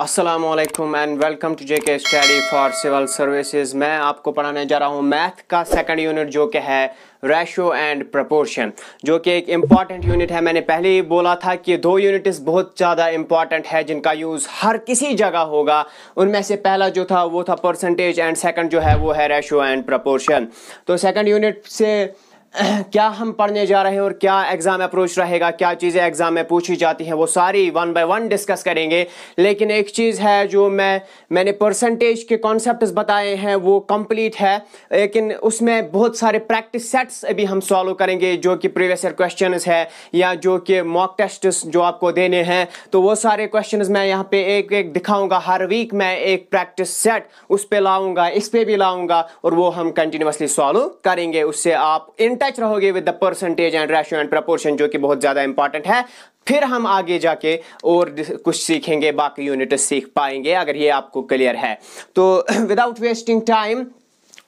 Aslam and welcome to J K study for civil services मैं आपको पढ़ाने जा रहा हूँ मैथ का सेकंड यूनिट जो कि है रेशो एंड प्रपोर्शन जो कि एक इम्पॉर्टेंट यूनिट है मैंने पहले ही बोला था कि दो यूनिट्स बहुत ज़्यादा इम्पॉर्टेंट है जिनका यूज़ हर किसी जगह होगा उनमें से पहला जो था वो था परसेंटेज एंड सेकेंड जो है वो है रेशो एंड प्रपोर्शन तो सेकेंड यूनिट से क्या हम पढ़ने जा रहे हैं और क्या एग्ज़ाम अप्रोच रहेगा क्या चीज़ें एग्ज़ाम में पूछी जाती हैं वो सारी वन बाय वन डिस्कस करेंगे लेकिन एक चीज़ है जो मैं मैंने परसेंटेज के कॉन्सेप्ट बताए हैं वो कंप्लीट है लेकिन उसमें बहुत सारे प्रैक्टिस सेट्स अभी हम सॉल्व करेंगे जो कि प्रीवियस ईयर क्वेश्चन है या जो कि मॉक टेस्ट जो आपको देने हैं तो वो सारे क्वेश्चन मैं यहाँ पे एक एक दिखाऊँगा हर वीक मैं एक प्रैक्टिस सेट उस पर लाऊँगा इस पर भी लाऊँगा और वो हम कंटिन्यूसली सॉल्व करेंगे उससे आप इन टच रहोगे with the percentage and ratio and proportion जो कि बहुत ज़्यादा इंपॉर्टेंट है फिर हम आगे जाके और कुछ सीखेंगे बाकी यूनिट सीख पाएंगे अगर ये आपको क्लियर है तो विदाउट वेस्टिंग टाइम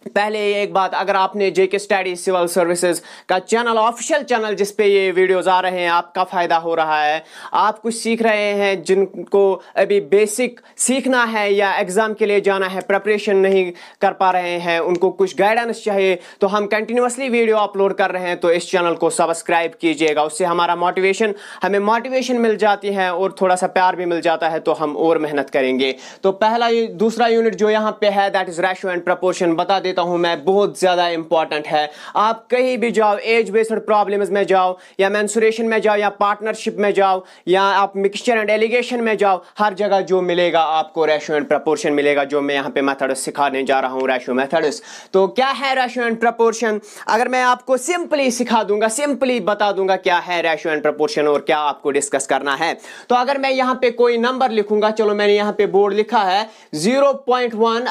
पहले ये एक बात अगर आपने जेके स्टडी सिविल सर्विसेज का चैनल ऑफिशियल चैनल जिस पे ये वीडियोस आ रहे हैं आपका फ़ायदा हो रहा है आप कुछ सीख रहे हैं जिनको अभी बेसिक सीखना है या एग्ज़ाम के लिए जाना है प्रिपरेशन नहीं कर पा रहे हैं उनको कुछ गाइडेंस चाहिए तो हम कंटिन्यूसली वीडियो अपलोड कर रहे हैं तो इस चैनल को सब्सक्राइब कीजिएगा उससे हमारा मोटिवेशन हमें मोटिवेशन मिल जाती है और थोड़ा सा प्यार भी मिल जाता है तो हम और मेहनत करेंगे तो पहला दूसरा यूनिट जो यहाँ पे है that is ratio and proportion बता दें देता हूँ मैं बहुत ज़्यादा इंपॉर्टेंट है आप कहीं भी जाओ एज बेस्ड प्रॉब्लम्स में जाओ या मैंसुरेशन में जाओ या पार्टनरशिप में जाओ या आप मिक्सचर एंड एलिगेशन में जाओ हर जगह जो मिलेगा आपको रेशो एंड प्रपोर्शन मिलेगा जो मैं यहाँ पे मैथड्स सिखाने जा रहा हूँ रेशो मैथड्स तो क्या है रेशो एंड प्रपोर्शन अगर मैं आपको सिंपली सिखा दूंगा सिंपली बता दूंगा क्या है रेशो एंड प्रपोर्शन और क्या आपको डिस्कस करना है तो अगर मैं यहाँ पे कोई नंबर लिखूंगा चलो मैंने यहाँ पे बोर्ड लिखा है जीरो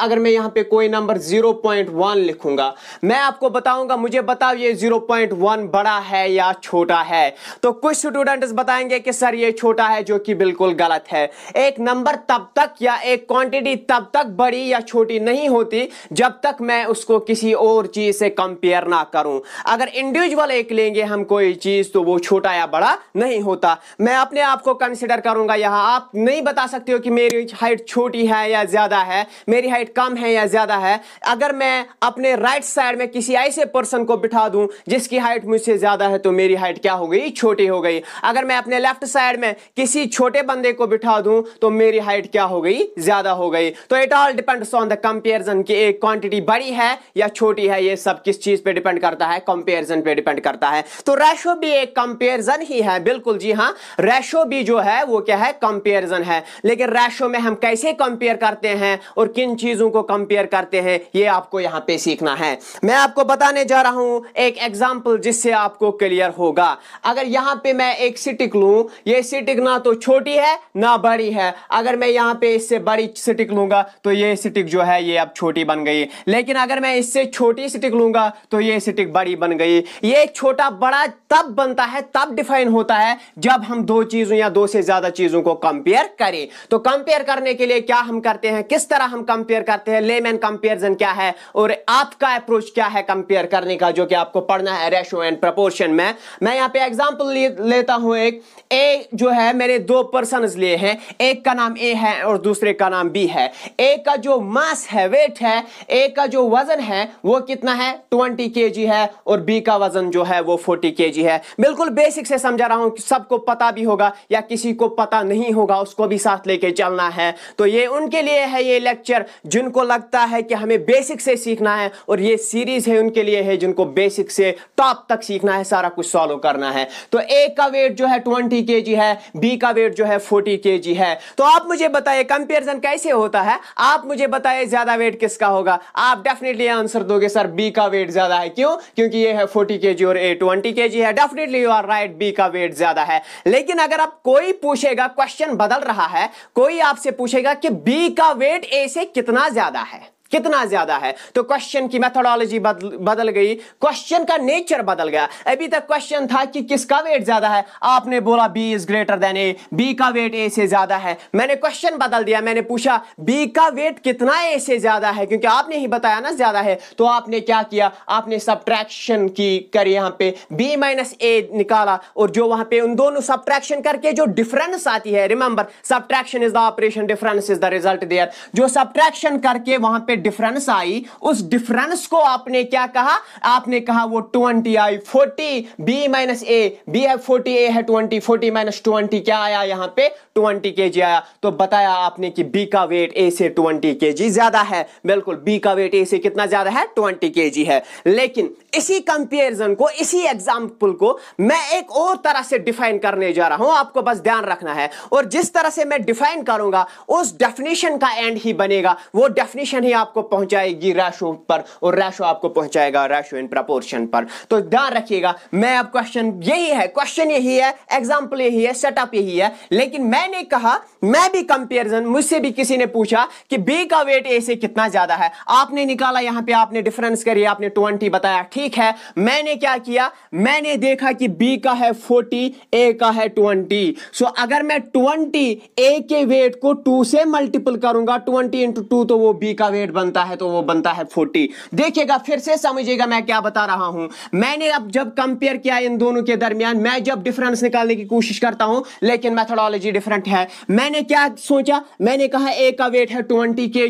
अगर मैं यहाँ पे कोई नंबर जीरो 0.1 लिखूंगा मैं आपको बताऊंगा मुझे बताओ ये 0.1 बड़ा है या छोटा है तो कुछ स्टूडेंट्स बताएंगे कि सर ये छोटा है जो कि बिल्कुल गलत है एक नंबर तब तक या एक क्वांटिटी तब तक बड़ी या छोटी नहीं होती जब तक मैं उसको किसी और चीज से कंपेयर ना करूं अगर इंडिविजुअल एक लेंगे हम कोई चीज तो वो छोटा या बड़ा नहीं होता मैं अपने आप को कंसिडर करूंगा यहां आप नहीं बता सकते हो कि मेरी हाइट छोटी है या ज्यादा है मेरी हाइट कम है या ज्यादा है अगर मैं मैं अपने राइट right साइड में किसी ऐसे पर्सन को बिठा दूं जिसकी हाइट मुझसे ज़्यादा है तो मेरी हाइट क्या हो गई छोटी हो गई अगर मैं अपने लेफ्ट साइड में किसी छोटे बंदे को बिठा दूं तो मेरी हाइट क्या हो गई ज़्यादा हो गई तो it all depends on the comparison की एक क्वांटिटी बड़ी है या छोटी है ये सब किस चीज़ पर डिपेंड करता है कंपेरिजन पर डिपेंड करता है तो रेशो भी एक कंपेरिजन ही है बिल्कुल जी हाँ रेशो भी जो है वो क्या है कंपेरिजन है लेकिन रेशो में हम कैसे कंपेयर करते हैं और किन चीज़ों को कंपेयर करते हैं ये आपको यहाँ पे सीखना है मैं आपको बताने जा रहा हूँ एक एग्जाम्पल जिससे आपको क्लियर होगा अगर यहाँ पे मैं एक सिटिक लू ये सिटिक ना तो छोटी है ना बड़ी है अगर मैं यहाँ पे इससे बड़ी सिटिक लूंगा तो ये सिटिक जो है ये अब छोटी बन गई लेकिन अगर मैं इससे छोटी सिटिक लूंगा तो ये सिटिक बड़ी बन गई ये छोटा बड़ा तब बनता है तब डिफाइन होता है जब हम दो चीज़ों या दो से ज़्यादा चीज़ों को कंपेयर करें तो कंपेयर करने के लिए क्या हम करते हैं किस तरह हम कंपेयर करते हैं लेमेन कंपेरिजन क्या है और आपका अप्रोच क्या है कंपेयर करने का जो कि आपको पढ़ना है रेशो एंड प्रपोर्शन में मैं यहाँ पे एग्जाम्पल ले, लेता हूँ एक ए जो है मैंने दो पर्सन लिए हैं एक का नाम ए है और दूसरे का नाम बी है ए का जो मास है वेट है ए का जो वजन है वो कितना है ट्वेंटी के है और बी का वजन जो है वो फोर्टी के है बिल्कुल बेसिक से समझा रहा हूँ सबको पता भी होगा या किसी को पता नहीं होगा उसको भी साथ लेके चलना है तो ये उनके लिए है ये लेक्चर जिनको लगता है कि हमें बेसिक से सीखना है और ये सीरीज है उनके लिए है जिनको बेसिक से टॉप तक सीखना है सारा कुछ सॉल्व करना है तो ए का वेट जो है ट्वेंटी के है बी का वेट जो है फोर्टी के है तो आप मुझे बताइए कंपेरिजन कैसे होता है आप मुझे बताइए ज्यादा वेट किसका होगा आप डेफिनेटली आंसर दोगे सर बी का वेट ज्यादा है क्यों क्योंकि ये है फोर्टी के और ए ट्वेंटी के है definitely you are right B का वेट ज्यादा है लेकिन अगर आप कोई पूछेगा क्वेश्चन बदल रहा है कोई आपसे पूछेगा कि बी का वेट ए से कितना ज्यादा है कितना ज्यादा है तो क्वेश्चन की मेथोडोलॉजी बदल, बदल गई क्वेश्चन का नेचर बदल गया अभी तक क्वेश्चन था कि किसका वेट ज्यादा है आपने बोला B is greater than A B का वेट ए से ज्यादा है मैंने क्वेश्चन बदल दिया मैंने पूछा बी का वेट कितना ए से ज्यादा है क्योंकि आपने ही बताया ना ज्यादा है तो आपने क्या किया आपने सब्ट्रैक्शन की कर यहाँ पे बी माइनस ए निकाला और जो वहां पे उन दोनों सब्ट्रैक्शन करके जो डिफरेंस आती है remember subtraction is the operation difference is the result there जो सब्ट्रैक्शन करके वहां पे डिफरेंस आई उस डिफरेंस को आपने क्या कहा आपने कहा वो twenty I forty B minus A B है फोर्टी ए है ट्वेंटी फोर्टी माइनस ट्वेंटी क्या आया यहां पे ट्वेंटी के जी आया तो बताया आपने कि बी का वेट ए से ट्वेंटी के जी ज्यादा है बिल्कुल बी का वेट ए से कितना ज्यादा है ट्वेंटी के जी है लेकिन इसी कंपेरिजन को इसी एग्जाम्पल को मैं एक और तरह से डिफाइन करने जा रहा हूं आपको बस ध्यान रखना है और जिस तरह से मैं डिफाइन करूंगा उस डेफिनेशन का एंड ही बनेगा वो डेफिनेशन ही आप आपको पहुंचाएगी रैशो पर और रैशो आपको पहुंचाएगा रैशो इन प्रपोर्शन पर तो ध्यान रखिएगा मैं अब क्वेश्चन यही है क्वेश्चन यही है एग्जाम्पल यही है सेटअप यही है लेकिन मैंने कहा मैं भी कंपेरिजन मुझसे भी किसी ने पूछा कि बी का वेट ए से कितना ज्यादा है आपने निकाला यहां पे आपने डिफरेंस करी आपने ट्वेंटी बताया ठीक है मैंने क्या किया मैंने देखा कि बी का है फोर्टी ए का है ट्वेंटी सो अगर मैं ट्वेंटी ए के वेट को टू से मल्टीपल करूंगा ट्वेंटी इंटू टू तो वो बी का वेट बनता है तो वो बनता है फोर्टी देखिएगा फिर से समझिएगा मैं क्या बता रहा हूं मैंने अब जब कंपेयर किया इन दोनों के दरमियान मैं जब डिफरेंस निकालने की कोशिश करता हूं लेकिन मैथडोलॉजी डिफरेंट है मैंने क्या सोचा मैंने कहा ए का वेट है ट्वेंटी के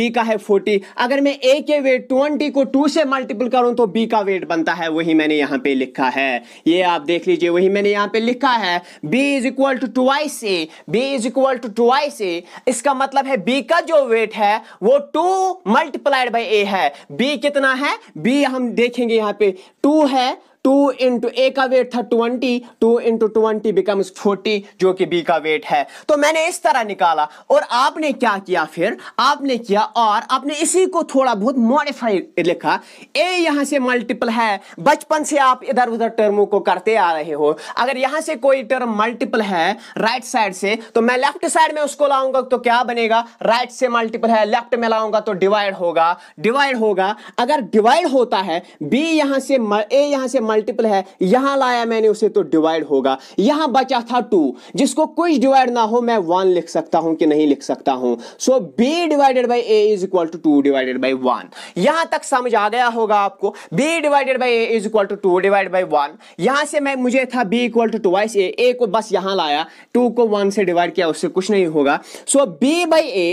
बी का है फोर्टी अगर मैं ए के वेट ट्वेंटी को टू से मल्टीपल करूं तो बी का वेट बनता है वही मैंने यहां पर लिखा है ये आप देख लीजिए वही मैंने यहां पर लिखा है B is equal to twice A B is equal to twice A इसका मतलब है बी का जो वेट है वो टू मल्टीप्लाइड बाई ए है बी कितना है बी हम देखेंगे यहाँ पे टू है टू इंटू ए का वेट था twenty two into twenty becomes forty जो कि बी का वेट है तो मैंने इस तरह निकाला और आपने क्या किया फिर आपने किया और आपने इसी को थोड़ा बहुत मॉडिफाई लिखा ए यहां से मल्टीपल है बचपन से आप इधर उधर टर्मों को करते आ रहे हो अगर यहां से कोई टर्म मल्टीपल है राइट साइड से तो मैं लेफ्ट साइड में उसको लाऊंगा तो क्या बनेगा राइट से मल्टीपल है लेफ्ट में लाऊंगा तो डिवाइड होगा डिवाइड होगा अगर डिवाइड होता है बी यहां से ए यहां से मल्टीपल है यहां लाया मैंने उसे तो डिवाइड होगा यहां बचा था टू जिसको कुछ डिवाइड ना हो मैं वन लिख सकता हूं कि नहीं लिख सकता हूं so B divided by A is equal to two divided by one यहां तक समझ आ गया होगा आपको B divided by A is equal to two divide by one यहां से मैं मुझे था B equal to twice A A को बस यहां लाया टू को वन से डिवाइड किया उससे कुछ नहीं होगा so B by A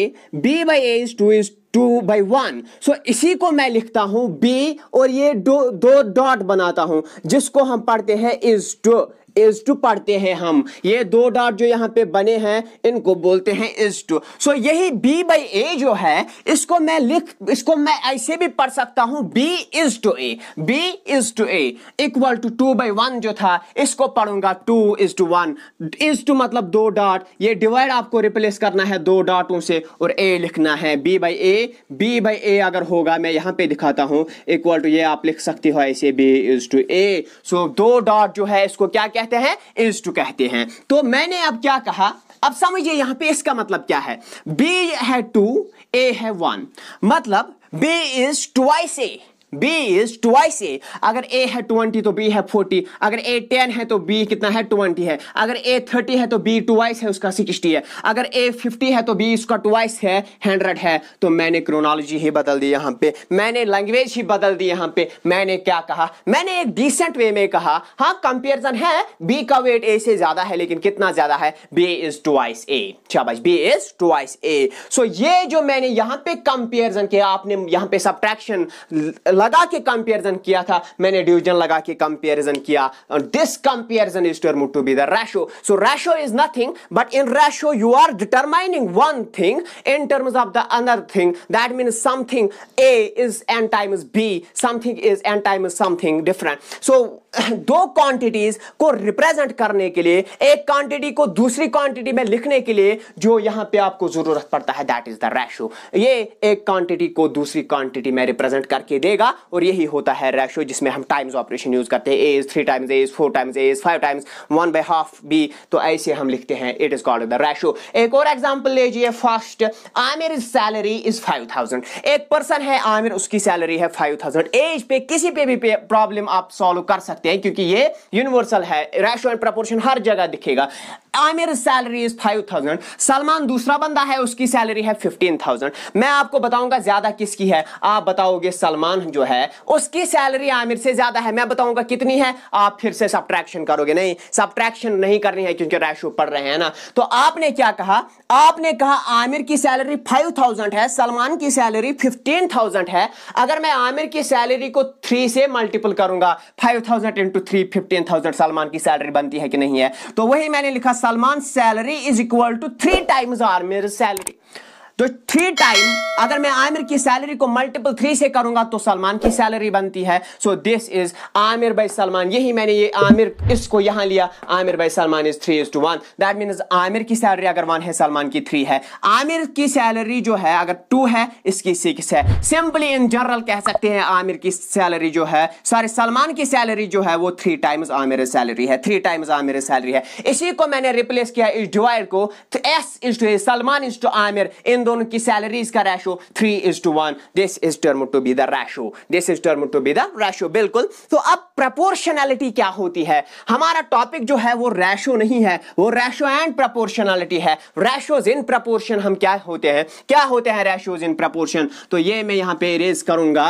B by A is two is two by one so इसी को मैं लिखता हूं बी और ये दो डॉट बनाता हूं जिसको हम पढ़ते हैं इज टू इज टू पढ़ते हैं हम ये दो डॉट जो यहाँ पे बने हैं इनको बोलते हैं इज टू सो यही बी बाई ए जो है इसको मैं लिख इसको मैं ऐसे भी पढ़ सकता हूँ B is to A B is to A equal to two by one जो था इसको पढ़ूंगा two is to one is to मतलब दो डॉट ये डिवाइड आपको रिप्लेस करना है दो डॉटों से और ए लिखना है B by A B by A अगर होगा मैं यहाँ पे दिखाता हूँ इक्वल टू ये आप लिख सकते हो ऐसे B is to A so दो डॉट जो है इसको क्या कहते कहते हैं इंस्टू कहते हैं तो मैंने अब क्या कहा अब समझिए यहां पे इसका मतलब क्या है बी है टू ए है वन मतलब B is twice A B is twice A. अगर A है ट्वेंटी तो B है फोर्टी अगर A टेन है तो B कितना है ट्वेंटी है अगर A थर्टी है तो B ट्वाइस है उसका सिक्सटी है अगर A फिफ्टी है तो B उसका ट्वाइस है हंड्रेड है तो मैंने क्रोनोलॉजी ही बदल दी यहाँ पे मैंने लैंग्वेज ही बदल दी यहाँ पे मैंने क्या कहा मैंने एक डिसेंट वे में कहा हाँ कंपेरिजन है B का वेट A से ज्यादा है लेकिन कितना ज्यादा है B इज ट्वाइस ए शाबाश B is twice A so ये जो मैंने यहाँ पे कंपेरिजन किया आपने यहाँ पे सब्ट्रैक्शन लगा के कंपेरिजन किया था मैंने डिविजन लगा के कंपेरिजन किया this comparison is term to be the ratio so ratio is nothing but in ratio you are determining one thing in terms of the another thing that mean something A is n time is B something is n time is something different so दो quantities को represent करने के लिए एक quantity को दूसरी quantity में लिखने के लिए जो यहां पे आपको जरूरत पड़ता है दैट इज द रेशो ये एक क्वांटिटी को दूसरी क्वांटिटी में रिप्रेजेंट करके देगा और यही होता है रेशो जिसमें हम टाइम्स ऑपरेशन यूज करते हैं A is three times A is four times A is five times one by half B तो ऐसे हम लिखते हैं it is called the ratio एक और एग्जाम्पल लीजिए first Aamir salary is five thousand एक पर्सन है आमिर उसकी सैलरी है फाइव थाउजेंड एज पे किसी पे भी प्रॉब्लम आप सॉल्व कर सकते सकते हैं क्योंकि ये यूनिवर्सल है रेशो एंड प्रपोर्शन हर जगह दिखेगा Aamir salary is five thousand Salman दूसरा बंदा है उसकी सैलरी है फिफ्टीन थाउजेंड मैं आपको बताऊंगा ज्यादा किसकी है आप बताओगे सलमान जो है उसकी सैलरी आमिर से ज्यादा है मैं बताऊंगा कितनी है आप फिर से सब्ट्रैक्शन करोगे नहीं सब्ट्रैक्शन नहीं करनी है क्योंकि रेशो पढ़ रहे हैं ना तो आपने क्या कहा आपने कहा आमिर की सैलरी फाइव थाउजेंड है सलमान की सैलरी फिफ्टीन थाउजेंड है अगर मैं आमिर की सैलरी को थ्री से मल्टीपल करूंगा five thousand into three fifteen thousand Salman की सैलरी बनती है कि नहीं है तो वही मैंने लिखा Salman salary is equal to three times आर आर्मीर सैलरी तो थ्री टाइम अगर मैं आमिर की सैलरी को मल्टीपल थ्री से करूंगा तो सलमान की सैलरी बनती है so this is Aamir by Salman यही मैंने ये आमिर इसको यहां लिया Aamir by Salman is three is to one that mean Aamir की सैलरी अगर वन है सलमान की थ्री है आमिर की सैलरी जो है अगर टू है इसकी सिक्स है सिंपली इन जनरल कह सकते हैं आमिर की सैलरी जो है सॉरी सलमान की सैलरी जो है वो थ्री टाइम्स आमिर सैलरी है थ्री टाइम्स आमिर सैलरी है इसी को मैंने रिप्लेस किया इस डिवाइड को S is to Salman is to Aamir इन दोनों की सैलरीज का ratio three is to one this is term to be the ratio this is term to be the ratio बिल्कुल तो अब प्रपोर्शनैलिटी क्या होती है हमारा टॉपिक जो है वो रेशो नहीं है वो रेशो एंड प्रपोर्शनैलिटी है रेशोज इन प्रपोर्शन हम क्या होते हैं क्या होते हैं रेशोज इन प्रपोर्शन तो ये मैं यहां पे इरेज करूंगा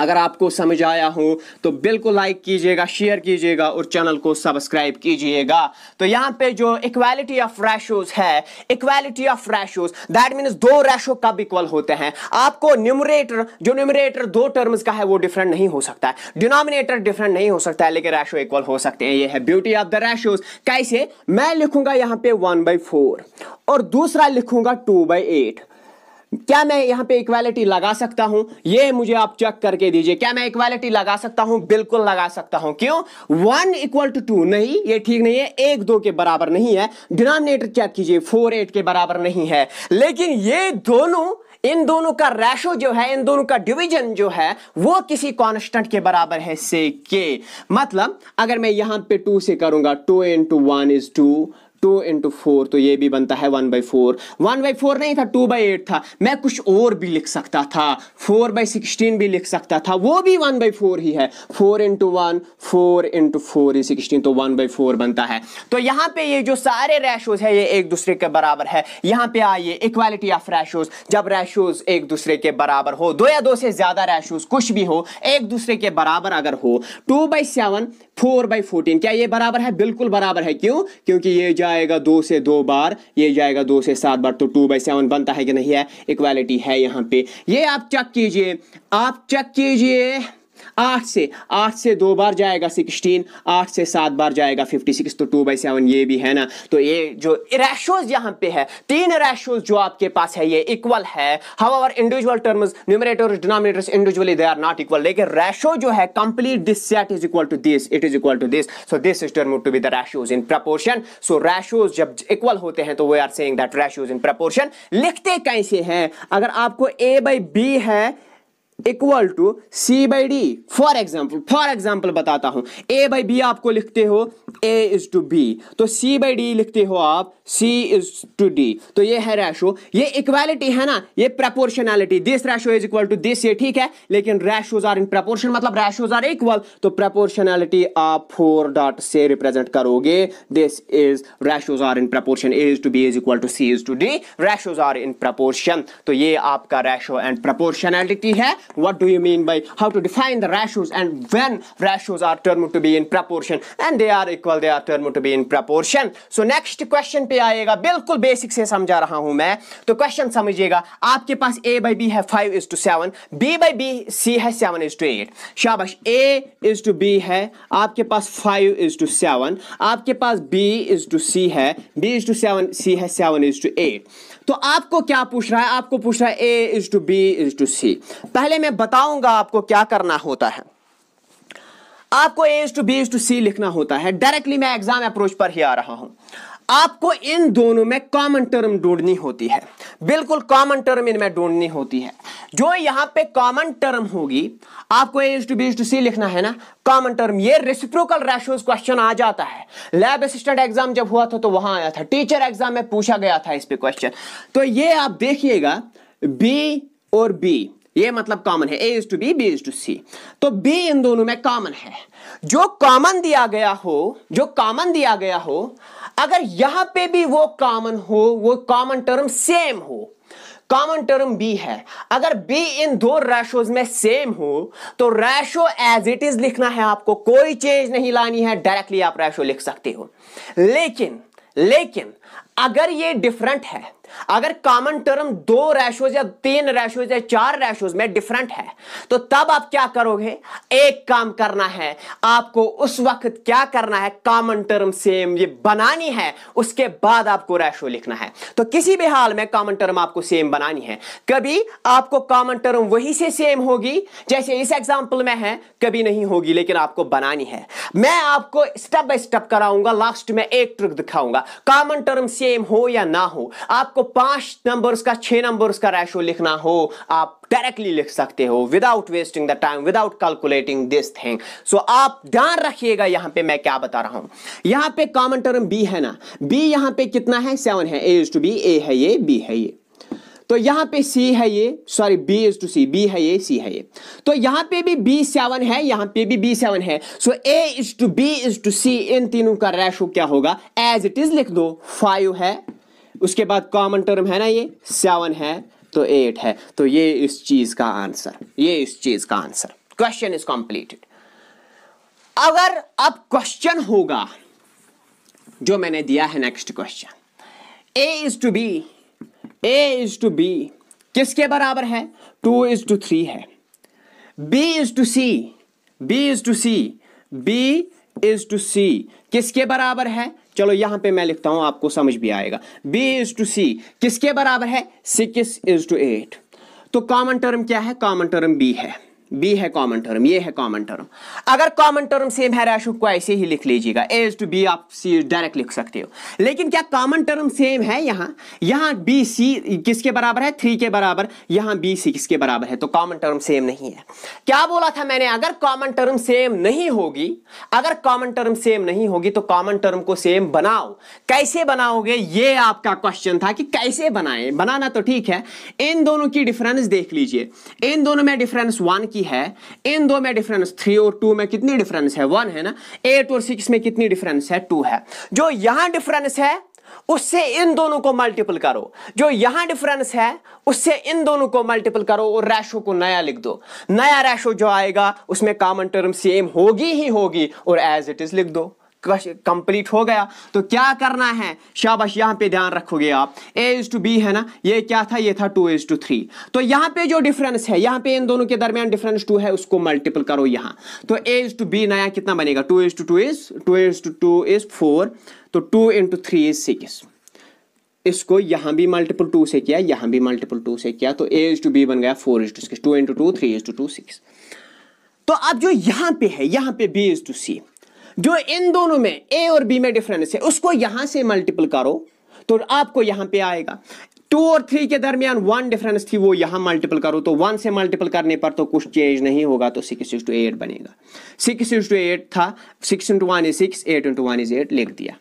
अगर आपको समझ आया हो तो बिल्कुल लाइक कीजिएगा शेयर कीजिएगा और चैनल को सब्सक्राइब कीजिएगा तो यहाँ पे जो इक्वालिटी ऑफ रेशोज है equality of ratios that means दो रेशो कब इक्वल होते हैं आपको न्यूमरेटर जो न्यूमरेटर दो टर्म्स का है वो डिफरेंट नहीं हो सकता है डिनोमिनेटर डिफरेंट नहीं हो सकता है लेकिन रेशो इक्वल हो सकते हैं ये है ब्यूटी ऑफ द रेशोज कैसे मैं लिखूंगा यहाँ पे वन बाई फोर और दूसरा लिखूंगा टू बाई एट क्या मैं यहाँ पे इक्वालिटी लगा सकता हूं ये मुझे आप चेक करके दीजिए क्या मैं इक्वालिटी लगा सकता हूं बिल्कुल लगा सकता हूं क्यों वन इक्वल टू टू नहीं ये ठीक नहीं है एक दो के बराबर नहीं है डिनोमिनेटर चेक कीजिए फोर एट के बराबर नहीं है लेकिन ये दोनों इन दोनों का रेशो जो है इन दोनों का डिवीजन जो है वो किसी कांस्टेंट के बराबर है से के मतलब अगर मैं यहां पे टू से करूंगा two into one is to two into four तो ये भी बनता है one by four one by four नहीं था टू बाई एट था मैं कुछ और भी लिख सकता था फोर बाई सिक्सटीन भी लिख सकता था वो भी वन बाई फोर ही है four into one four into four is sixteen तो वन बाई फोर बनता है तो यहाँ पे ये जो सारे रैशोज है ये एक दूसरे के बराबर है यहाँ पे आइए इक्वालिटी ऑफ रैशोज जब रैशोज एक दूसरे के बराबर हो दो या दो से ज्यादा रैशोज कुछ भी हो एक दूसरे के बराबर अगर हो two by seven four by fourteen क्या ये बराबर है बिल्कुल बराबर है क्यों क्योंकि ये जा आएगा दो से दो बार ये जाएगा दो से सात बार तो टू बाई सेवन बनता है कि नहीं है इक्वालिटी है यहाँ पे ये आप चेक कीजिए आप चेक कीजिए आठ से आठ से दो बार जाएगा सिक्सटीन आठ से सात बार जाएगा फिफ्टी सिक्स तो टू बाई सेवन ये भी है ना तो ये जो रेशोज यहाँ पे है तीन रेशोज जो आपके पास है ये इक्वल है how our individual terms numerators denominators individually they are not equal लेकिन रेशो जो है complete this set is equal to this it is equal to this so this is term to be the ratios in proportion so ratios जब equal होते हैं तो वे are saying that ratios in proportion लिखते कैसे हैं अगर आपको ए बाई बी है equal to C by D for example for example बताता हूं ए बाई बी आपको लिखते हो ए इज टू बी तो सी बाई डी लिखते हो आप सी इज टू डी तो ये है रैशो ये इक्वालिटी है ना ये proportionality this ratio is equal to this ये ठीक है लेकिन रैशोज आर इन प्रपोर्शन मतलब रैशोज आर इक्वल तो प्रपोर्शनैलिटी आप फोर डॉट से रिप्रेजेंट करोगे this is ratios are in proportion A is to B is equal to C is to D ratios are in proportion तो ये आपका ratio and proportionality है what do you mean by how to define the ratios and when ratios are termed to be in proportion and they are equal they are termed to be in proportion so next question pe aayega bilkul basic se samjha raha hu main to question samjhiyega aapke paas a by b hai 5 is to 7 b by b c hai 7 is to 8 shabash a is to b hai aapke paas 5 is to 7 aapke paas b is to c hai b is to 7 c hai 7 is to 8 तो आपको क्या पूछ रहा है आपको पूछ रहा है A is to B is to C पहले मैं बताऊंगा आपको क्या करना होता है आपको A is to B is to C लिखना होता है डायरेक्टली मैं एग्जाम अप्रोच पर ही आ रहा हूं आपको इन दोनों में कॉमन टर्म ढूंढनी होती है बिल्कुल कॉमन टर्म इनमें ढूंढनी होती है जो यहां पे कॉमन टर्म होगी आपको A to B to C लिखना है ना कॉमन टर्म ये रेसिप्रोकल रेशियोज क्वेश्चन आ जाता है लैब असिस्टेंट एग्जाम जब हुआ था तो वहां आया था टीचर एग्जाम में पूछा गया था इस पे क्वेश्चन तो ये आप देखिएगा बी और बी ये मतलब कॉमन है A is to B B is to C तो बी इन दोनों में कॉमन है जो कॉमन दिया गया हो जो कॉमन दिया गया हो अगर यहां पे भी वो कॉमन हो वो कॉमन टर्म सेम हो कॉमन टर्म बी है अगर बी इन दो रेशोज में सेम हो तो रैशो एज इट इज लिखना है आपको कोई चेंज नहीं लानी है डायरेक्टली आप रेशो लिख सकते हो लेकिन लेकिन अगर ये डिफरेंट है अगर कॉमन टर्म दो रेशोज या तीन रेशोज या चार रेशोज में डिफरेंट है तो तब आप क्या करोगे एक काम करना है आपको उस वक्त क्या करना है कॉमन टर्म सेम ये बनानी है उसके बाद आपको रेशो लिखना है तो किसी भी हाल में कॉमन टर्म आपको सेम बनानी है कभी आपको कॉमन टर्म वही से सेम होगी जैसे इस एग्जाम्पल में है कभी नहीं होगी लेकिन आपको बनानी है मैं आपको स्टेप बाय स्टेप कराऊंगा लास्ट में एक ट्रिक दिखाऊंगा कॉमन टर्म सेम हो या ना हो आपको आपको पांच नंबर्स का छह नंबर्स का रेशो लिखना हो आप डायरेक्टली लिख सकते हो without wasting the time without calculating this thing so आप ध्यान रखिएगा यहां पे मैं क्या बता रहा हूं यहां पे कॉमन टर्म बी है ना बी यहां पे कितना है सेवन है एज टू बी ए है ये बी है ये तो यहां पे सी है ये sorry B is to C B है ये सी है ये तो यहां पे भी बी सेवन है यहां पे भी बी सेवन है so A is to B is to C इन तीनों का रेशो क्या होगा एज इट इज लिख दो फाइव है उसके बाद कॉमन टर्म है ना ये सेवन है तो एट है तो ये इस चीज़ का आंसर ये इस चीज़ का आंसर क्वेश्चन इज कॉम्प्लीटेड अगर अब क्वेश्चन होगा जो मैंने दिया है next question A is to B A is to B किसके बराबर है टू इज टू थ्री है B is to C B is to C B is to C किसके बराबर है चलो यहां पे मैं लिखता हूं आपको समझ भी आएगा बी इज टू सी किसके बराबर है सिक्स इज टू एट तो कॉमन टर्म क्या है कॉमन टर्म बी है बी है कॉमन टर्म ये है कॉमन टर्म अगर कॉमन टर्म सेम है रेशो को ऐसे ही लिख लीजिएगा ए टू बी आप सी डायरेक्ट लिख सकते हो लेकिन क्या कॉमन टर्म सेम है यहाँ यहाँ बी सी किसके बराबर है थ्री के बराबर यहाँ बी सी किसके बराबर है तो कॉमन टर्म सेम नहीं है क्या बोला था मैंने अगर कॉमन टर्म सेम नहीं होगी अगर कॉमन टर्म सेम नहीं होगी तो कॉमन टर्म को सेम बनाओ कैसे बनाओगे ये आपका क्वेश्चन था कि कैसे बनाए बनाना तो ठीक है इन दोनों की डिफरेंस देख लीजिए इन दोनों में डिफरेंस वन की ही है इन दो में डिफरेंस थ्री और टू में कितनी डिफरेंस है वन है ना एट और सिक्स में कितनी डिफरेंस है टू है जो यहां डिफरेंस है उससे इन दोनों को मल्टीपल करो जो यहां डिफरेंस है उससे इन दोनों को मल्टीपल करो और रेशो को नया लिख दो नया रेशो जो आएगा उसमें कॉमन टर्म सेम होगी ही होगी और एज इट इज लिख दो कंप्लीट हो गया तो क्या करना है शाबाश यहाँ पे ध्यान रखोगे आप ए इज टू बी है ना ये क्या था ये था टू इज टू थ्री तो यहाँ पे जो डिफरेंस है यहाँ पे इन दोनों के दरमियान डिफरेंस टू है उसको मल्टीपल करो यहाँ तो ए इज टू बी नया कितना बनेगा two is to two is two is to to to फोर two two into three is six इसको यहाँ भी मल्टीपल टू से किया यहाँ भी मल्टीपल टू से किया तो ए इज टू बी बन गया four is to six two into two three is to two six तो अब जो यहाँ पे है यहाँ पे बी इज टू सी जो इन दोनों में ए और बी में डिफरेंस है उसको यहां से मल्टीपल करो तो आपको यहां पे आएगा टू और थ्री के दरमियान वन डिफरेंस थी वो यहां मल्टीपल करो तो वन से मल्टीपल करने पर तो कुछ चेंज नहीं होगा तो सिक्स इंस टू एट बनेगा सिक्स इंस टू एट था six into one is six eight into one is eight लिख दिया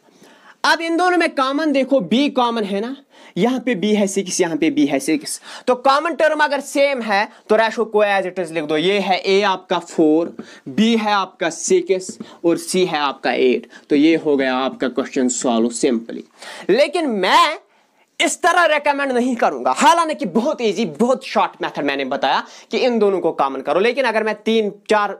अब इन दोनों में कॉमन देखो बी कॉमन है ना यहां पे बी है सिक्स यहां पे बी है सिक्स तो कॉमन टर्म अगर सेम है तो रेशो को एज इट इज लिख दो ये है ए आपका फोर बी है आपका सिक्स और सी है आपका एट तो ये हो गया आपका क्वेश्चन सॉल्व सिंपली लेकिन मैं इस तरह रेकमेंड नहीं करूंगा हालांकि बहुत इजी बहुत शॉर्ट मेथड मैंने बताया कि इन दोनों को कॉमन करो लेकिन अगर मैं तीन चार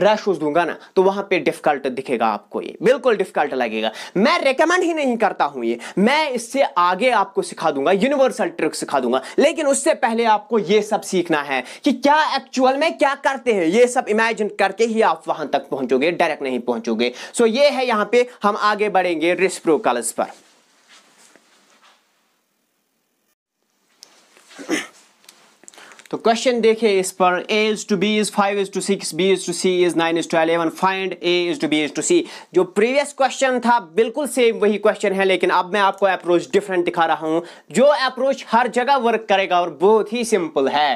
रश दूंगा ना तो वहां पे डिफिकल्ट दिखेगा आपको ये बिल्कुल डिफिकल्ट लगेगा मैं रिकमेंड ही नहीं करता हूं ये मैं इससे आगे आपको सिखा दूंगा यूनिवर्सल ट्रिक सिखा दूंगा लेकिन उससे पहले आपको ये सब सीखना है कि क्या एक्चुअल में क्या करते हैं ये सब इमेजिन करके ही आप वहां तक पहुंचोगे डायरेक्ट नहीं पहुंचोगे सो ये है यहाँ पे हम आगे बढ़ेंगे रिस्प्रोकल्स पर तो क्वेश्चन देखिए इस पर A is to B is five is to six B is to C is nine is to eleven find A is to B is to C जो प्रीवियस क्वेश्चन था बिल्कुल सेम वही क्वेश्चन है लेकिन अब मैं आपको अप्रोच डिफरेंट दिखा रहा हूं जो अप्रोच हर जगह वर्क करेगा और बहुत ही सिंपल है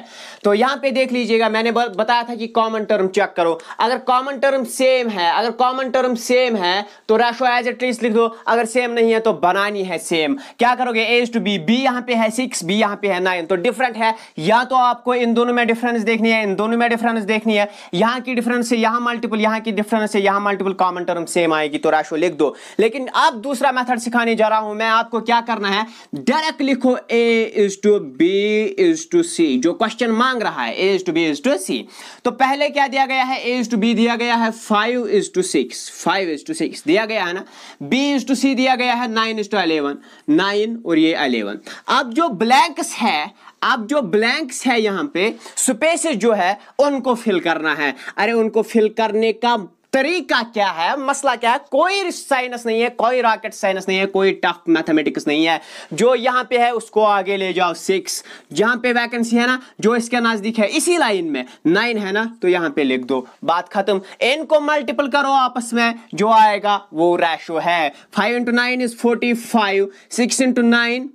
तो यहां पे देख लीजिएगा मैंने बताया था कि कॉमन टर्म चेक करो अगर कॉमन टर्म सेम है अगर कॉमन टर्म सेम है तो रेशो एज एट लीस्ट लिख दो अगर सेम नहीं है तो बनानी है सेम क्या करोगे A is to B B यहाँ पे है सिक्स बी यहाँ पे है नाइन तो डिफरेंट है या तो आप आपको इन दोनों में डिफरेंस देखनी है इन दोनों में डिफरेंस देखनी है यहां की डिफरेंस से यहां मल्टीपल यहां की डिफरेंस से यहां मल्टीपल कॉमन टर्म सेम आएगी तो राशो लिख दो लेकिन अब दूसरा मेथड सिखाने जा रहा हूं मैं आपको क्या करना है डायरेक्ट लिखो A is to B is to C जो क्वेश्चन मांग रहा है A is to B is to C तो पहले क्या दिया गया है ए इज टू बी दिया गया है five is to six five is to six दिया गया है ना बी इज टू सी दिया गया है nine is to eleven nine और ये अलेवन अब जो ब्लैंक्स है अब जो ब्लैंक्स है यहाँ पे स्पेसेस जो है उनको फिल करना है अरे उनको फिल करने का तरीका क्या है मसला क्या है कोई साइंस नहीं है कोई रॉकेट साइंस नहीं है कोई टफ मैथमेटिक्स नहीं है जो यहाँ पे है उसको आगे ले जाओ सिक्स जहां पे वैकेंसी है ना जो इसके नजदीक है इसी लाइन में नाइन है ना तो यहां पे लिख दो बात खत्म इनको मल्टीपल करो आपस में जो आएगा वो रैशो है five into nine is forty five six into nine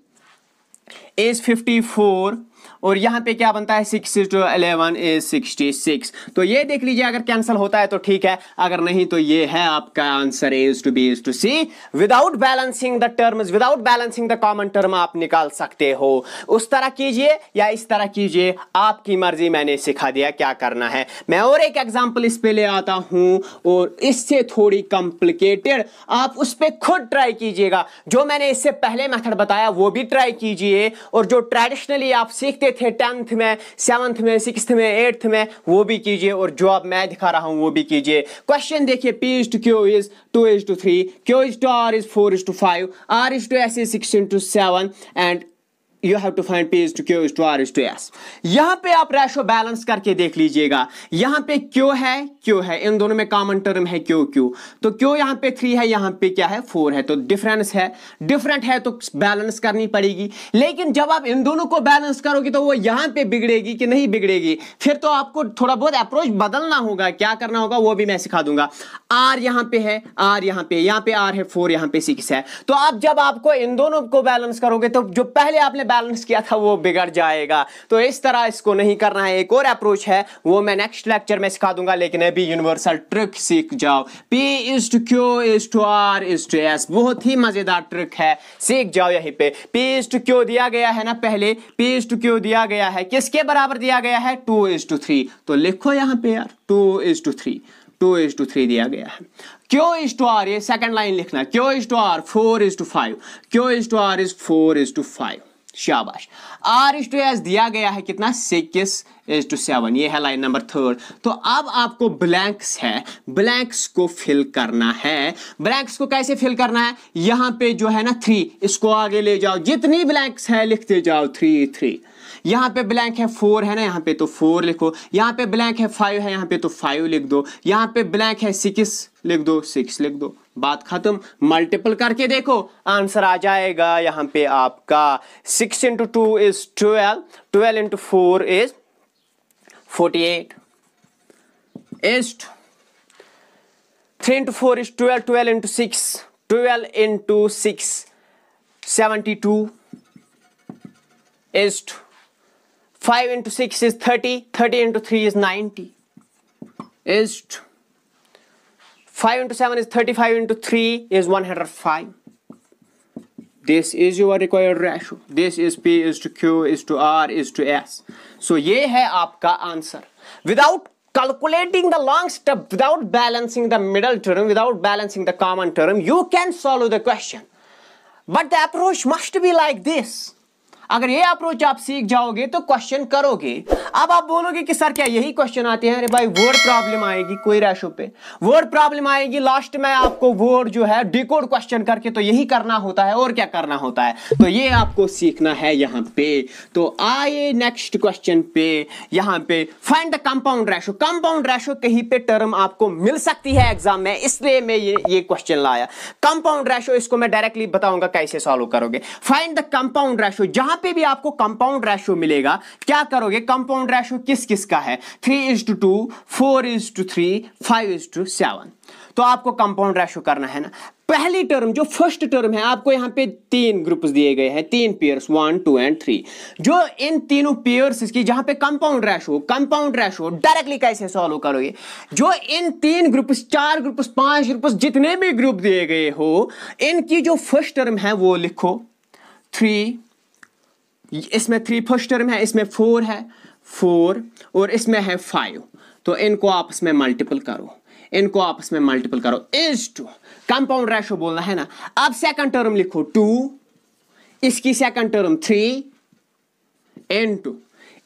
age 54 और यहाँ पे क्या बनता है six to eleven is sixty six तो ये देख लीजिए अगर कैंसिल होता है तो ठीक है अगर नहीं तो ये है आपका answer as to B as to C without balancing the terms without balancing the common term आप निकाल सकते हो उस तरह कीजिए या इस तरह कीजिए आपकी मर्जी मैंने सिखा दिया क्या करना है मैं और एक एग्जाम्पल इस पर ले आता हूँ और इससे थोड़ी कॉम्प्लिकेटेड आप उस पर खुद ट्राई कीजिएगा जो मैंने इससे पहले मैथड बताया वो भी ट्राई कीजिए और जो ट्रेडिशनली आप सीखते थे टेंथ में सेवन्थ में सिक्स में एट्थ में वो भी कीजिए और जो आप मैं दिखा रहा हूँ वो भी कीजिए क्वेश्चन देखिए P is to Q is two is to three Q is to R is four is to five R is to S is six into seven and you have to find P to Q is to R is to S यहां पे आप ratio balance करके देख लीजिएगा यहां पे क्यों है क्यों है इन दोनों में कॉमन टर्म है क्यों क्यों तो क्यों यहां पे थ्री है यहां पे क्या है फोर है तो डिफरेंस है डिफरेंट है तो बैलेंस करनी पड़ेगी लेकिन जब आप इन दोनों को बैलेंस करोगे तो वो यहां पे बिगड़ेगी कि नहीं बिगड़ेगी फिर तो आपको थोड़ा बहुत अप्रोच बदलना होगा क्या करना होगा वो भी मैं सिखा दूंगा आर यहां पे है आर यहां पे यहां पे आर है फोर यहां पे सिक्स है तो आप जब आपको इन दोनों को बैलेंस करोगे तो जो पहले आपने बैलेंस किया था वो बिगड़ जाएगा तो इस तरह इसको नहीं करना है एक और अप्रोच है वो मैं नेक्स्ट लेक्चर में सिखा दूंगा लेकिन अभी यूनिवर्सल ट्रिक सीख जाओ P is to Q is to R is to S बहुत ही मजेदार ट्रिक है सीख जाओ यहीं पे पी इज टू क्यू दिया गया है ना पहले पी इज टू क्यू दिया गया है किसके बराबर दिया गया है टू इज टू थ्री तो लिखो यहाँ पे यार two is to three two is to three दिया गया है क्यों इज टू आर ये सेकंड लाइन लिखना Q is to R four is to five Q is to R is four is to five शाबाश R is to S दिया गया है कितना सिक्स इज टू सेवन ये है line number third तो अब आपको ब्लैंक्स है ब्लैंक्स को फिल करना है ब्लैंक्स को कैसे फिल करना है यहाँ पे जो है ना थ्री इसको आगे ले जाओ जितनी ब्लैंक्स है लिखते जाओ थ्री थ्री यहाँ पे ब्लैंक है फोर है ना यहाँ पे तो फोर लिखो यहाँ पे ब्लैंक है फाइव है यहाँ पे तो फाइव लिख दो यहाँ पे ब्लैंक है सिक्स लिख दो सिक्स लिख दो बात खत्म मल्टीपल करके देखो आंसर आ जाएगा यहाँ पे आपका six into two is twelve twelve into four is forty eight एस्ट three into four is twelve twelve into six twelve into six seventy two एस्ट 5 into 6 is 30, 30 into 3 is 90. Is 5 into 7 is 35 into 3 is 105. This is your required ratio. This is p is to q is to r is to s. So, ये है आपका answer Without calculating the long step without balancing the middle term without balancing the common term you can solve the question but the approach must be like this अगर ये approach आप सीख जाओगे तो question करोगे अब आप बोलोगे कि सर क्या यही क्वेश्चन आते हैं अरे भाई वर्ड प्रॉब्लम आएगी कोई रेशो पे वर्ड प्रॉब्लम आएगी लास्ट में आपको वर्ड जो है डिकोड क्वेश्चन करके तो यही करना होता है और क्या करना होता है तो ये आपको सीखना है यहाँ पे तो आए नेक्स्ट क्वेश्चन पे यहाँ पे find the compound ratio compound ratio कहीं पे टर्म आपको मिल सकती है एग्जाम में इसलिए मैं ये ये क्वेश्चन लाया कंपाउंड रैशो इसको मैं डायरेक्टली बताऊंगा कैसे सॉल्व करोगे फाइंड द कंपाउंड रेशो जहां यहां पे भी आपको कंपाउंड रेशियो मिलेगा क्या करोगे कंपाउंड रेशियो किस किस का है three is to two four is to three five is to seven तो आपको कंपाउंड रेशियो करना है ना पहली टर्म जो फर्स्ट टर्म है आपको यहां पे तीन ग्रुप्स दिए गए हैं तीन pairs one two and three जो इन तीनों पेयर्स की जहां पे compound ratio compound ratio directly कैसे सॉल्व करोगे जो इन तीन ग्रुप्स चार ग्रुप्स पांच ग्रुप्स जितने भी ग्रुप दिए गए हो इनकी जो फर्स्ट टर्म है वो लिखो थ्री इसमें थ्री फर्स्ट टर्म है इसमें फोर है फोर और इसमें है फाइव तो इनको आपस में मल्टीपल करो इनको आपस में मल्टीपल करो इज टू कंपाउंड रेशो बोलना है ना अब सेकंड टर्म लिखो टू इसकी second term three and two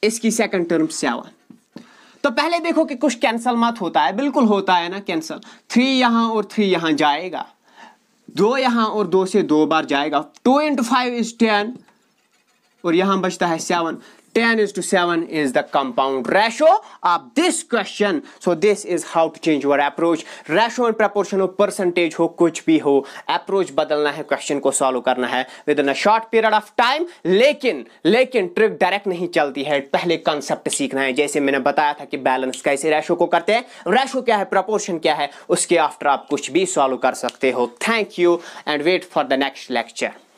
इसकी सेकंड टर्म सेवन तो पहले देखो कि कुछ कैंसल मत होता है बिल्कुल होता है ना कैंसल थ्री यहां और थ्री यहां जाएगा दो यहां और दो से दो बार जाएगा two into five is ten और यहां बचता है seven ten is to seven is the compound ratio of this question so this is how to change your approach ratio and proportion हो परसेंटेज हो कुछ भी हो अप्रोच बदलना है क्वेश्चन को सॉल्व करना है within a short period of time लेकिन लेकिन ट्रिक डायरेक्ट नहीं चलती है पहले कंसेप्ट सीखना है जैसे मैंने बताया था कि बैलेंस कैसे रेशो को करते हैं रेशो क्या है प्रपोर्शन क्या है उसके आफ्टर आप कुछ भी सॉल्व कर सकते हो thank you and wait for the next lecture